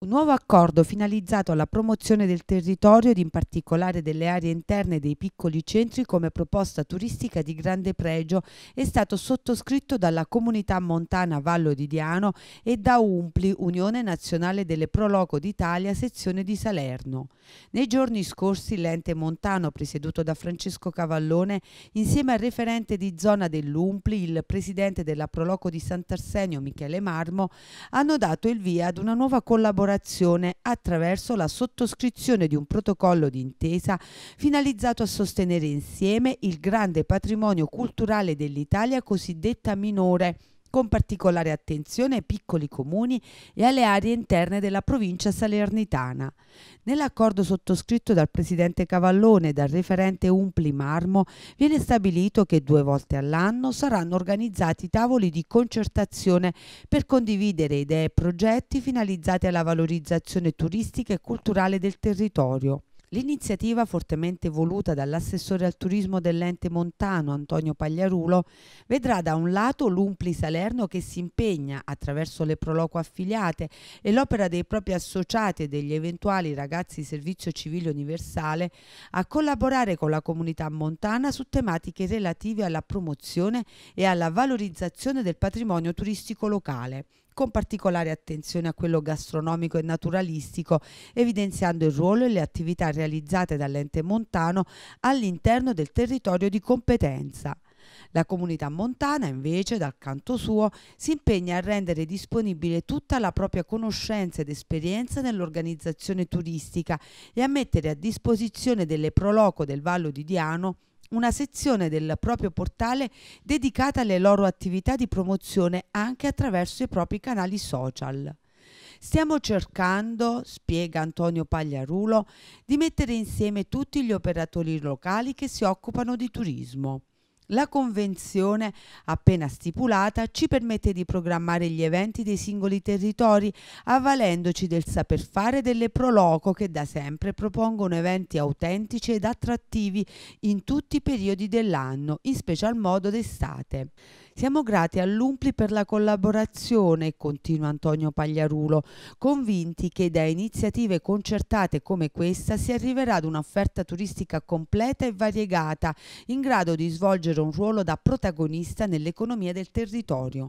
Un nuovo accordo finalizzato alla promozione del territorio ed in particolare delle aree interne dei piccoli centri come proposta turistica di grande pregio è stato sottoscritto dalla Comunità Montana Vallo di Diano e da UMPLI, Unione Nazionale delle Proloco d'Italia, sezione di Salerno. Nei giorni scorsi l'ente montano, presieduto da Francesco Cavallone, insieme al referente di zona dell'UMPLI, il presidente della Proloco di Sant'Arsenio Michele Marmo, hanno dato il via ad una nuova collaborazione collaborazione attraverso la sottoscrizione di un protocollo d'intesa finalizzato a sostenere insieme il grande patrimonio culturale dell'Italia cosiddetta minore con particolare attenzione ai piccoli comuni e alle aree interne della provincia salernitana. Nell'accordo sottoscritto dal presidente Cavallone e dal referente Umpli Marmo viene stabilito che due volte all'anno saranno organizzati tavoli di concertazione per condividere idee e progetti finalizzati alla valorizzazione turistica e culturale del territorio. L'iniziativa, fortemente voluta dall'assessore al turismo dell'ente montano Antonio Pagliarulo, vedrà da un lato l'Umpli Salerno che si impegna, attraverso le Proloco affiliate e l'opera dei propri associati e degli eventuali ragazzi servizio civile universale, a collaborare con la comunità montana su tematiche relative alla promozione e alla valorizzazione del patrimonio turistico locale con particolare attenzione a quello gastronomico e naturalistico, evidenziando il ruolo e le attività realizzate dall'ente montano all'interno del territorio di competenza. La comunità montana, invece, dal canto suo, si impegna a rendere disponibile tutta la propria conoscenza ed esperienza nell'organizzazione turistica e a mettere a disposizione delle proloco del Vallo di Diano una sezione del proprio portale dedicata alle loro attività di promozione anche attraverso i propri canali social. Stiamo cercando, spiega Antonio Pagliarulo, di mettere insieme tutti gli operatori locali che si occupano di turismo. La convenzione appena stipulata ci permette di programmare gli eventi dei singoli territori avvalendoci del saper fare delle proloco che da sempre propongono eventi autentici ed attrattivi in tutti i periodi dell'anno, in special modo d'estate. Siamo grati all'Umpli per la collaborazione, continua Antonio Pagliarulo, convinti che da iniziative concertate come questa si arriverà ad un'offerta turistica completa e variegata, in grado di svolgere un ruolo da protagonista nell'economia del territorio.